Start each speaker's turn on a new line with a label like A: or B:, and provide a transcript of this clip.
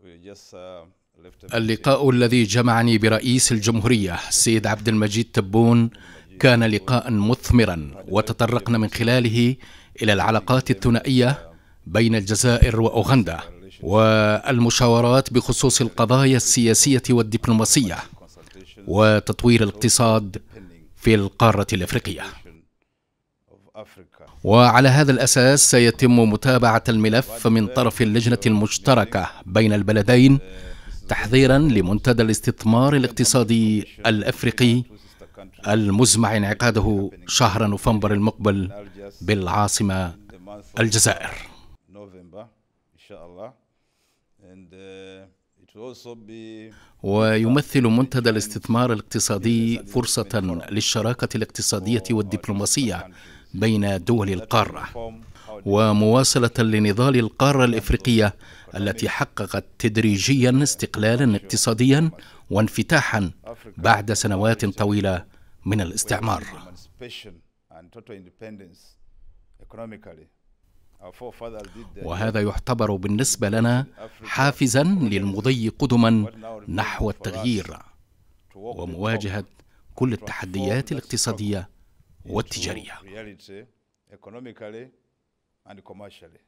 A: Uh,
B: اللقاء الذي جمعني برئيس الجمهورية السيد عبد المجيد تبون كان لقاء مثمرا وتطرقنا من خلاله إلى العلاقات الثنائية بين الجزائر وأوغندا والمشاورات بخصوص القضايا السياسية والدبلوماسية وتطوير الاقتصاد في القارة الأفريقية وعلى هذا الأساس سيتم متابعة الملف من طرف اللجنة المشتركة بين البلدين تحذيرا لمنتدى الاستثمار الاقتصادي الأفريقي المزمع انعقاده شهر نوفمبر المقبل بالعاصمة الجزائر
A: uh,
B: ويمثل منتدى الاستثمار الاقتصادي فرصة للشراكة الاقتصادية والدبلوماسية بين دول القارة ومواصلة لنضال القارة الإفريقية التي حققت تدريجيا استقلالا اقتصاديا وانفتاحا بعد سنوات طويلة من الاستعمار وهذا يعتبر بالنسبة لنا حافزا للمضي قدما نحو التغيير ومواجهة كل التحديات الاقتصادية والتجارية
A: economically and commercially.